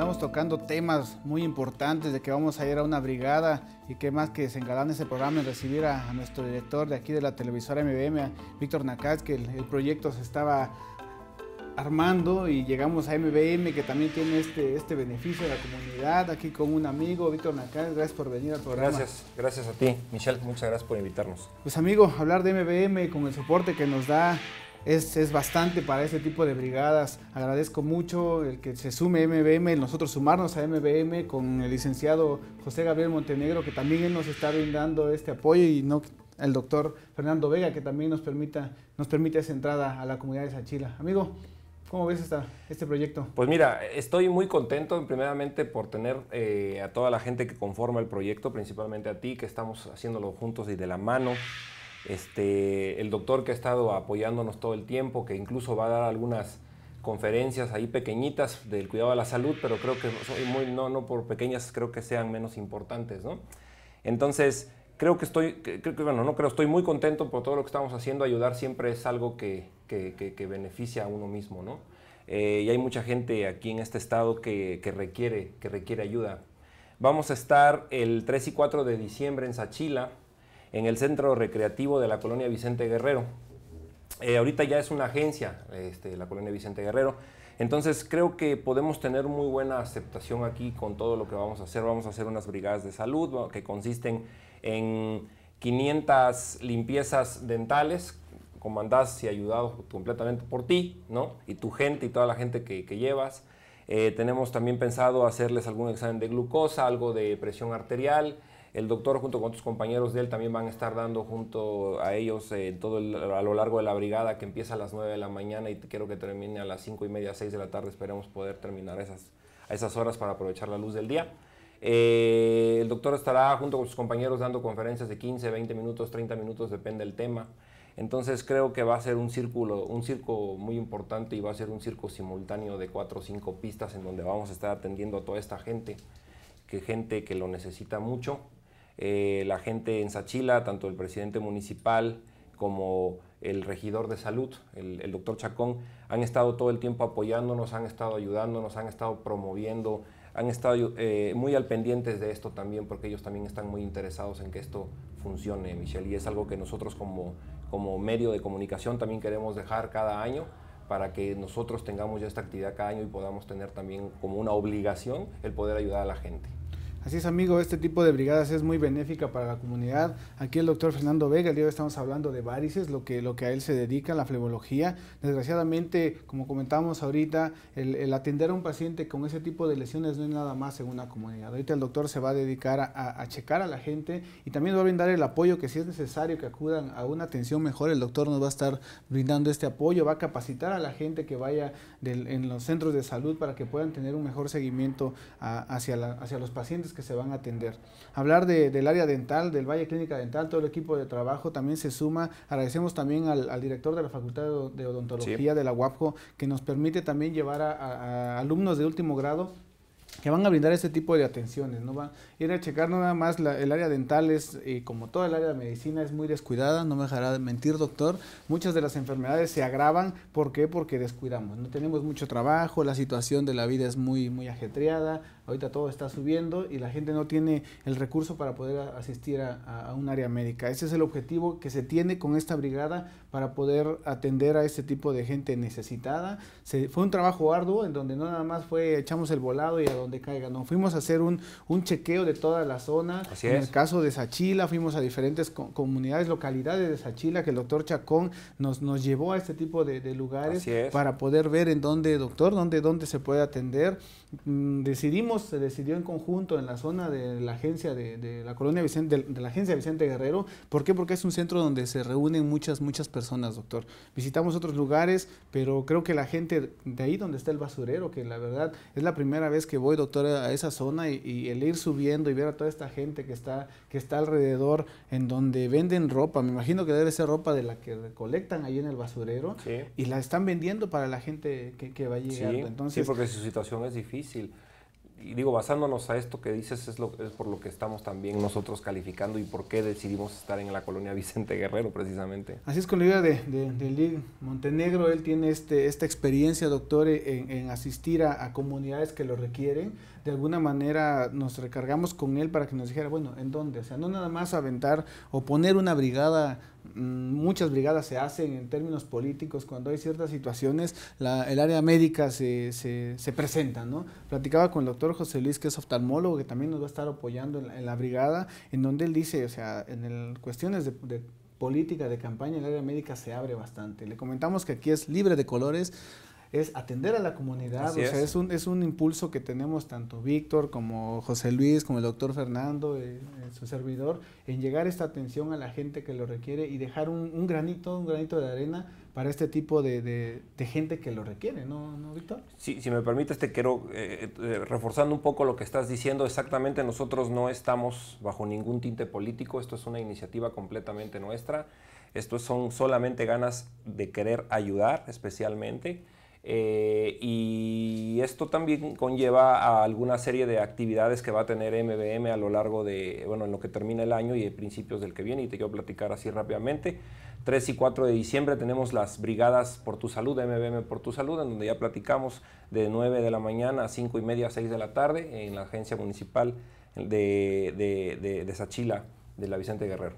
Estamos tocando temas muy importantes de que vamos a ir a una brigada y qué más que se en ese programa en recibir a, nuestro director de aquí de la televisora MBM, Víctor Nacaz, que el, proyecto se estaba armando y llegamos a MBM que también tiene este, este beneficio de la comunidad, aquí con un amigo, Víctor Nacaz, gracias por venir al programa. Gracias, gracias a ti, Michelle, muchas gracias por invitarnos. Pues amigo, hablar de MBM con el soporte que nos da es, bastante para este tipo de brigadas. Agradezco mucho el que se sume MBM, nosotros sumarnos a MBM con el licenciado José Gabriel Montenegro, que también nos está brindando este apoyo y no el doctor Fernando Vega, que también nos, permita, nos permite esa entrada a la comunidad de Sachila. Amigo, ¿Cómo ves este proyecto? Pues mira, estoy muy contento primeramente por tener eh, a toda la gente que conforma el proyecto, principalmente a ti, que estamos haciéndolo juntos y de la mano. Este, el doctor que ha estado apoyándonos todo el tiempo, que incluso va a dar algunas conferencias ahí pequeñitas del cuidado de la salud, pero creo que muy, no, por pequeñas, creo que sean menos importantes, ¿no? Entonces, creo que estoy, creo bueno, no creo, estoy muy contento por todo lo que estamos haciendo. Ayudar siempre es algo que, que, beneficia a uno mismo, ¿no? Eh, y hay mucha gente aquí en este estado que, requiere, que requiere ayuda. Vamos a estar el 3 y 4 de diciembre en Sachila, en el centro recreativo de la colonia Vicente Guerrero. Eh, ahorita ya es una agencia, este, la colonia Vicente Guerrero. Entonces creo que podemos tener muy buena aceptación aquí con todo lo que vamos a hacer. Vamos a hacer unas brigadas de salud que consisten en 500 limpiezas dentales comandadas y ayudados completamente por ti, ¿no? Y tu gente y toda la gente que, llevas. Eh, tenemos también pensado hacerles algún examen de glucosa, algo de presión arterial, el doctor junto con otros compañeros de él también van a estar dando junto a ellos eh, todo a lo largo de la brigada que empieza a las 9 de la mañana y quiero que termine a las 5 y media, 6 de la tarde. Esperemos poder terminar esas, a esas horas para aprovechar la luz del día. Eh, el doctor estará junto con sus compañeros dando conferencias de 15, 20 minutos, 30 minutos, depende del tema. Entonces creo que va a ser un círculo, un circo muy importante y va a ser un circo simultáneo de cuatro o cinco pistas en donde vamos a estar atendiendo a toda esta gente, que gente que lo necesita mucho eh, la gente en Sachila, tanto el presidente municipal como el regidor de salud, el, doctor Chacón, han estado todo el tiempo apoyándonos, han estado ayudándonos, han estado promoviendo, han estado eh, muy al pendientes de esto también, porque ellos también están muy interesados en que esto funcione, Michelle, y es algo que nosotros como, como medio de comunicación también queremos dejar cada año para que nosotros tengamos ya esta actividad cada año y podamos tener también como una obligación el poder ayudar a la gente. Así es, amigo, este tipo de brigadas es muy benéfica para la comunidad. Aquí el doctor Fernando Vega, el día de hoy estamos hablando de varices, lo que, a él se dedica, la flebología. Desgraciadamente, como comentábamos ahorita, el, atender a un paciente con ese tipo de lesiones no es nada más en una comunidad. Ahorita el doctor se va a dedicar a, checar a la gente y también va a brindar el apoyo que si es necesario que acudan a una atención mejor, el doctor nos va a estar brindando este apoyo, va a capacitar a la gente que vaya en los centros de salud para que puedan tener un mejor seguimiento hacia los pacientes que se van a atender. Hablar del área dental, del Valle Clínica Dental, todo el equipo de trabajo también se suma. Agradecemos también al, director de la Facultad de Odontología de la UAPCO, que nos permite también llevar a, alumnos de último grado que van a brindar este tipo de atenciones, ¿no? Van ir a checar nada más el área dental es, y eh, como todo el área de medicina es muy descuidada, no me dejará de mentir doctor, muchas de las enfermedades se agravan, ¿por qué? Porque descuidamos, no tenemos mucho trabajo, la situación de la vida es muy, muy ajetreada, Ahorita todo está subiendo y la gente no tiene el recurso para poder asistir a, un área médica. Ese es el objetivo que se tiene con esta brigada para poder atender a este tipo de gente necesitada. fue un trabajo arduo en donde no nada más fue echamos el volado y a donde caiga, no, fuimos a hacer un, chequeo de toda la zona. en el caso de Sachila, fuimos a diferentes comunidades, localidades de Sachila, que el doctor Chacón nos, llevó a este tipo de, lugares para poder ver en dónde, doctor, dónde, dónde se puede atender. Mm, decidimos se decidió en conjunto en la zona de la agencia de, la colonia de, la agencia Vicente Guerrero. ¿Por qué? Porque es un centro donde se reúnen muchas, muchas personas, doctor. Visitamos otros lugares, pero creo que la gente de ahí donde está el basurero, que la verdad es la primera vez que voy, doctor, a esa zona y, el ir subiendo y ver a toda esta gente que está, que está alrededor, en donde venden ropa. Me imagino que debe ser ropa de la que recolectan ahí en el basurero y la están vendiendo para la gente que, va llegando. sí, porque su situación es difícil y digo, basándonos a esto que dices, es, lo, es por lo que estamos también nosotros calificando y por qué decidimos estar en la colonia Vicente Guerrero, precisamente. Así es, con la idea de, de, Montenegro, él tiene este, esta experiencia, doctor, e, en, asistir a, a, comunidades que lo requieren. De alguna manera nos recargamos con él para que nos dijera, bueno, ¿en dónde? O sea, no nada más aventar o poner una brigada Mm, muchas brigadas se hacen en términos políticos, cuando hay ciertas situaciones, el área médica se, se, presenta, ¿no? Platicaba con el doctor José Luis, que es oftalmólogo, que también nos va a estar apoyando en la, brigada, en donde él dice, o sea, en cuestiones de política de campaña, el área médica se abre bastante. Le comentamos que aquí es libre de colores, es atender a la comunidad. o sea, es. un, es un impulso que tenemos tanto Víctor como José Luis, como el doctor Fernando, eh, eh, su servidor, en llegar esta atención a la gente que lo requiere y dejar un, granito, un granito de arena para este tipo de, gente que lo requiere, ¿no, Víctor? Sí, si me permites, te quiero, eh, reforzando un poco lo que estás diciendo, exactamente nosotros no estamos bajo ningún tinte político, esto es una iniciativa completamente nuestra, esto son solamente ganas de querer ayudar especialmente. Eh, y esto también conlleva a alguna serie de actividades que va a tener MBM a lo largo de, bueno, en lo que termina el año y principios del que viene, y te quiero platicar así rápidamente. 3 y 4 de diciembre tenemos las brigadas por tu salud, MBM por tu salud, en donde ya platicamos de 9 de la mañana a 5 y media, 6 de la tarde en la agencia municipal de, de, de Sachila, de la Vicente Guerrero.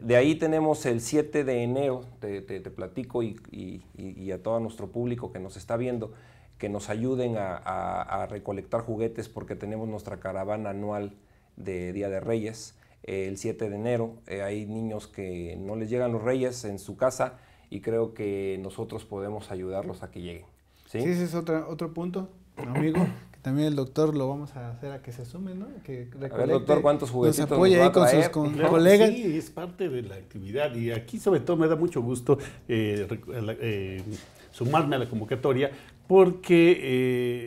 De ahí tenemos el 7 de enero, te, platico y, a todo nuestro público que nos está viendo, que nos ayuden a, recolectar juguetes porque tenemos nuestra caravana anual de Día de Reyes. Eh, el 7 de enero eh, hay niños que no les llegan los reyes en su casa y creo que nosotros podemos ayudarlos a que lleguen. Sí, ese es otro punto, amigo, también el doctor lo vamos a hacer a que se sume, ¿no? Que a ver, doctor, ¿cuántos juguetitos nos apoya ahí con sus colegas? Sí, es parte de la actividad y aquí sobre todo me da mucho gusto eh, eh, eh, sumarme a la convocatoria porque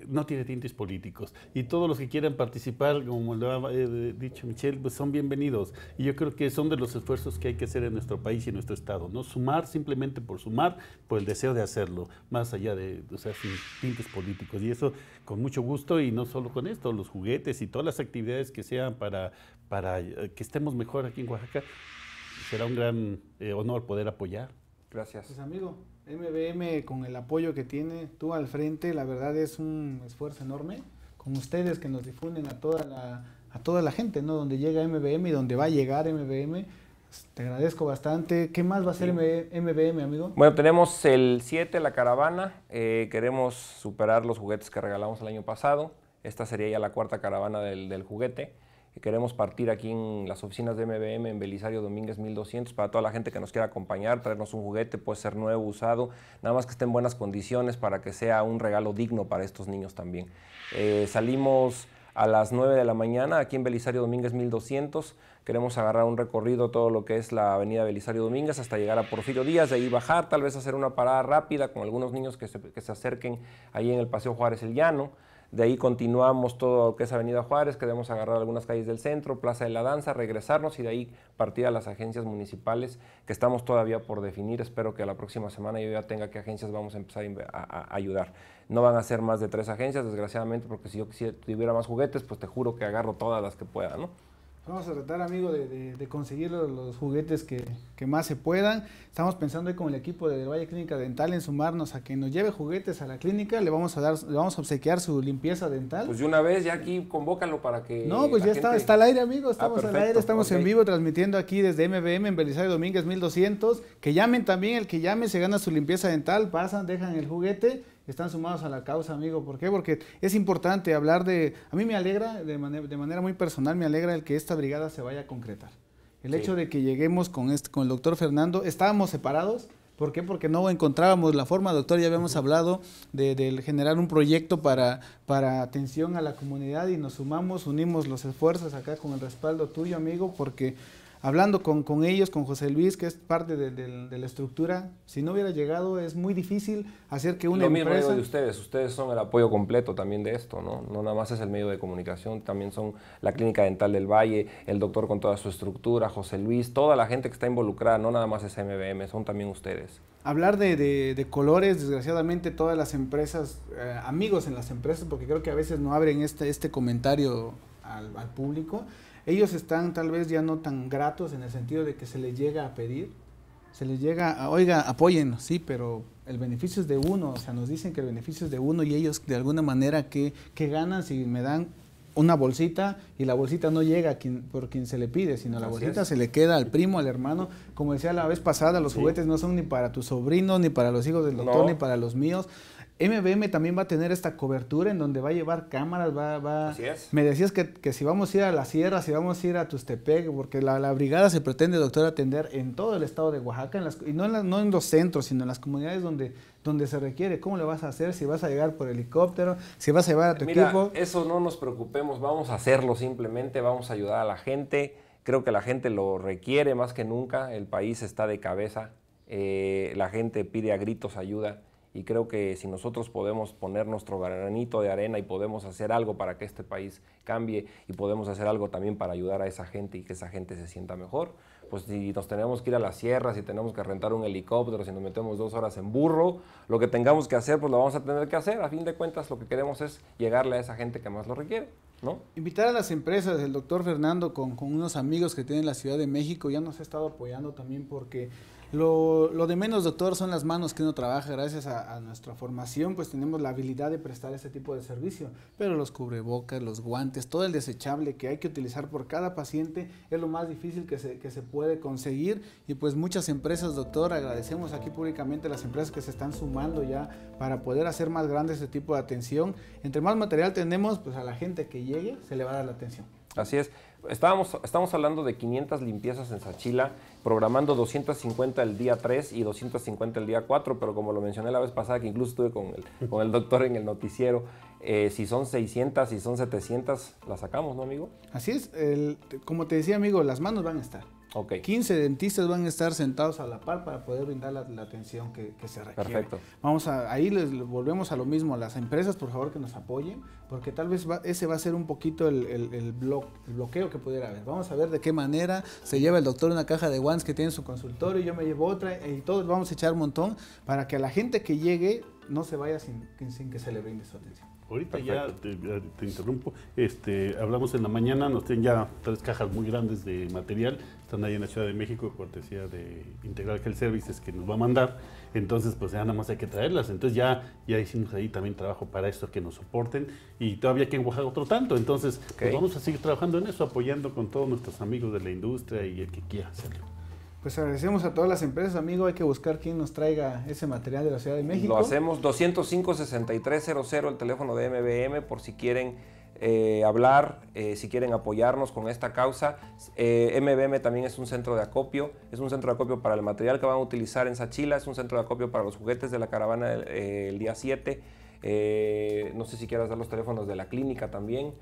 eh, no tiene tintes políticos. Y todos los que quieran participar, como lo ha eh, dicho Michelle, pues son bienvenidos. Y yo creo que son de los esfuerzos que hay que hacer en nuestro país y en nuestro Estado. No sumar simplemente por sumar, por el deseo de hacerlo, más allá de, o sea, sin tintes políticos. Y eso con mucho gusto, y no solo con esto, los juguetes y todas las actividades que sean para, para eh, que estemos mejor aquí en Oaxaca, será un gran honor poder apoyar. Gracias. Pues amigo, MBM con el apoyo que tiene tú al frente, la verdad es un esfuerzo enorme con ustedes que nos difunden a toda la, a toda la gente, ¿no? Donde llega MBM y donde va a llegar MBM. Pues, te agradezco bastante. ¿Qué más va a ser MBM, amigo? Bueno, tenemos el 7, la caravana. Eh, queremos superar los juguetes que regalamos el año pasado. Esta sería ya la cuarta caravana del juguete queremos partir aquí en las oficinas de MBM en Belisario Domínguez 1200 para toda la gente que nos quiera acompañar, traernos un juguete, puede ser nuevo, usado, nada más que esté en buenas condiciones para que sea un regalo digno para estos niños también. Eh, salimos a las 9 de la mañana aquí en Belisario Domínguez 1200. Queremos agarrar un recorrido todo lo que es la avenida Belisario Domínguez hasta llegar a Porfirio Díaz, de ahí bajar, tal vez hacer una parada rápida con algunos niños que se, que se acerquen ahí en el Paseo Juárez El Llano. De ahí continuamos todo lo que es Avenida Juárez, que debemos agarrar algunas calles del centro, Plaza de la Danza, regresarnos y de ahí partir a las agencias municipales que estamos todavía por definir. Espero que la próxima semana yo ya tenga qué agencias vamos a empezar a, ayudar. No van a ser más de tres agencias, desgraciadamente, porque si yo quisiera, tuviera más juguetes, pues te juro que agarro todas las que pueda, ¿no? Vamos a tratar, amigo, de, conseguir los, juguetes que, más se puedan. Estamos pensando con el equipo de Valle Clínica Dental en sumarnos a que nos lleve juguetes a la clínica. Le vamos a dar, vamos a obsequiar su limpieza dental. Pues de una vez, ya aquí convócalo para que. No, pues ya está, está al aire, amigo. Estamos ah, al aire, estamos en vivo transmitiendo aquí desde MBM en Belisario Domínguez 1200. Que llamen también, el que llame se gana su limpieza dental. Pasan, dejan el juguete están sumados a la causa, amigo. ¿Por qué? Porque es importante hablar de... A mí me alegra, de, manera, muy personal, me alegra el que esta brigada se vaya a concretar. El hecho de que lleguemos con, este, con el doctor Fernando, estábamos separados, ¿Por qué? Porque no encontrábamos la forma, doctor, ya habíamos hablado de, generar un proyecto para atención a la comunidad y nos sumamos, unimos los esfuerzos acá con el respaldo tuyo, amigo, porque hablando con, ellos, con José Luis, que es parte de, la estructura, si no hubiera llegado es muy difícil hacer que una Lo mismo de ustedes, ustedes son el apoyo completo también de esto, ¿no? No nada más es el medio de comunicación, también son la Clínica Dental del Valle, el doctor con toda su estructura, José Luis, toda la gente que está involucrada, no nada más es MBM, son también ustedes. Hablar de, colores, desgraciadamente todas las empresas, eh, amigos en las empresas, porque creo que a veces no abren este, este comentario al público, ellos están tal vez ya no tan gratos en el sentido de que se les llega a pedir, se les llega a, oiga, apoyen, sí, pero el beneficio es de uno, o sea, nos dicen que el beneficio es de uno y ellos de alguna manera que, ganan si me dan una bolsita y la bolsita no llega por quien se le pide, sino la bolsita se le queda al primo, al hermano. Como decía la vez pasada, los juguetes no son ni para tus sobrinos, ni para los hijos del doctor, ni para los míos. MBM también va a tener esta cobertura en donde va a llevar cámaras, va... va... Así es. Me decías que, si vamos a ir a la sierra, si vamos a ir a Tustepec, porque la, brigada se pretende, doctor, atender en todo el estado de Oaxaca, y no en, no los centros, sino en las comunidades donde, donde se requiere. ¿Cómo lo vas a hacer? Si vas a llegar por helicóptero, si vas a llevar a tu Mira, equipo. Eso no nos preocupemos, vamos a hacerlo simplemente, vamos a ayudar a la gente. Creo que la gente lo requiere más que nunca, el país está de cabeza, eh, la gente pide a gritos ayuda y creo que si nosotros podemos poner nuestro granito de arena y podemos hacer algo para que este país cambie y podemos hacer algo también para ayudar a esa gente y que esa gente se sienta mejor, pues si nos tenemos que ir a las sierras, si tenemos que rentar un helicóptero, si nos metemos dos horas en burro, lo que tengamos que hacer, pues lo vamos a tener que hacer. A fin de cuentas, lo que queremos es llegarle a esa gente que más lo requiere. ¿No? Invitar a las empresas, el doctor Fernando con, con unos amigos que tiene la Ciudad de México ya nos ha estado apoyando también porque lo, de menos, doctor, son las manos que uno trabaja. Gracias a, nuestra formación, pues tenemos la habilidad de prestar ese tipo de servicio. Pero los cubrebocas, los guantes, todo el desechable que hay que utilizar por cada paciente es lo más difícil que se, puede conseguir. Y pues muchas empresas, doctor, agradecemos aquí públicamente las empresas que se están sumando ya para poder hacer más grande este tipo de atención. Entre más material tenemos, pues a la gente que llegue se le va a dar la atención. Así es. Estábamos, estamos hablando de 500 limpiezas en Sachila, programando 250 el día 3 y 250 el día 4, pero como lo mencioné la vez pasada, que incluso estuve con el, doctor en el noticiero, eh, si son 600, si son 700, las sacamos, ¿no, amigo? Así es, como te decía, amigo, las manos van a estar. 15 dentistas van a estar sentados a la par para poder brindar la, atención que, se requiere. Perfecto. Vamos a, ahí les volvemos a lo mismo. Las empresas, por favor, que nos apoyen, porque tal vez ese va a ser un poquito el, bloqueo que pudiera haber. Vamos a ver de qué manera se lleva el doctor una caja de guantes que tiene en su consultorio, y yo me llevo otra y todos vamos a echar un montón para que a la gente que llegue no se vaya sin que se le brinde su atención. Ahorita ya te, interrumpo. Este, hablamos en la mañana, nos tienen ya tres cajas muy grandes de material. Están ahí en la Ciudad de México, cortesía de Integral Health Services que nos va a mandar. Entonces, pues ya nada más hay que traerlas. Entonces ya, ya hicimos ahí también trabajo para esto, que nos soporten. Y todavía hay que enguajar otro tanto. Entonces, pues, vamos a seguir trabajando en eso, apoyando con todos nuestros amigos de la industria y el que quiera hacerlo. Pues agradecemos a todas las empresas, amigo. Hay que buscar quién nos traiga ese material de la Ciudad de México. Lo hacemos 205-6300, el teléfono de MBM, por si quieren eh, hablar, eh, si quieren apoyarnos con esta causa. Eh, MBM también es un centro de acopio, es un centro de acopio para el material que van a utilizar en Sachila, es un centro de acopio para los juguetes de la caravana el, eh, el día 7. no sé si quieras dar los teléfonos de la clínica también.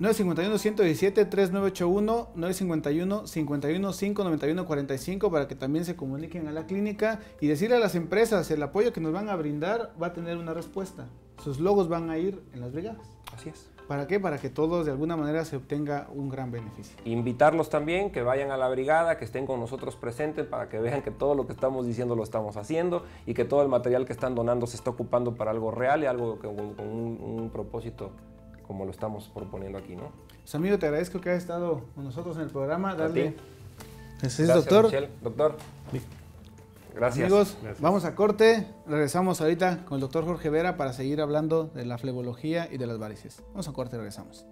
951-117-3981, 51 9145 para que también se comuniquen a la clínica y decirle a las empresas el apoyo que nos van a brindar va a tener una respuesta. Sus logos van a ir en las brigadas. Así es. ¿Para qué? Para que todos de alguna manera se obtenga un gran beneficio. Invitarlos también, que vayan a la brigada, que estén con nosotros presentes para que vean que todo lo que estamos diciendo lo estamos haciendo y que todo el material que están donando se está ocupando para algo real y algo con un propósito como lo estamos proponiendo aquí, ¿no? Pues amigo, te agradezco que hayas estado con nosotros en el programa. Dale. Gracias, doctor. Doctor. Gracias. Amigos, vamos a corte. Regresamos ahorita con el doctor Jorge Vera para seguir hablando de la flebología y de las varices. Vamos a corte, y regresamos.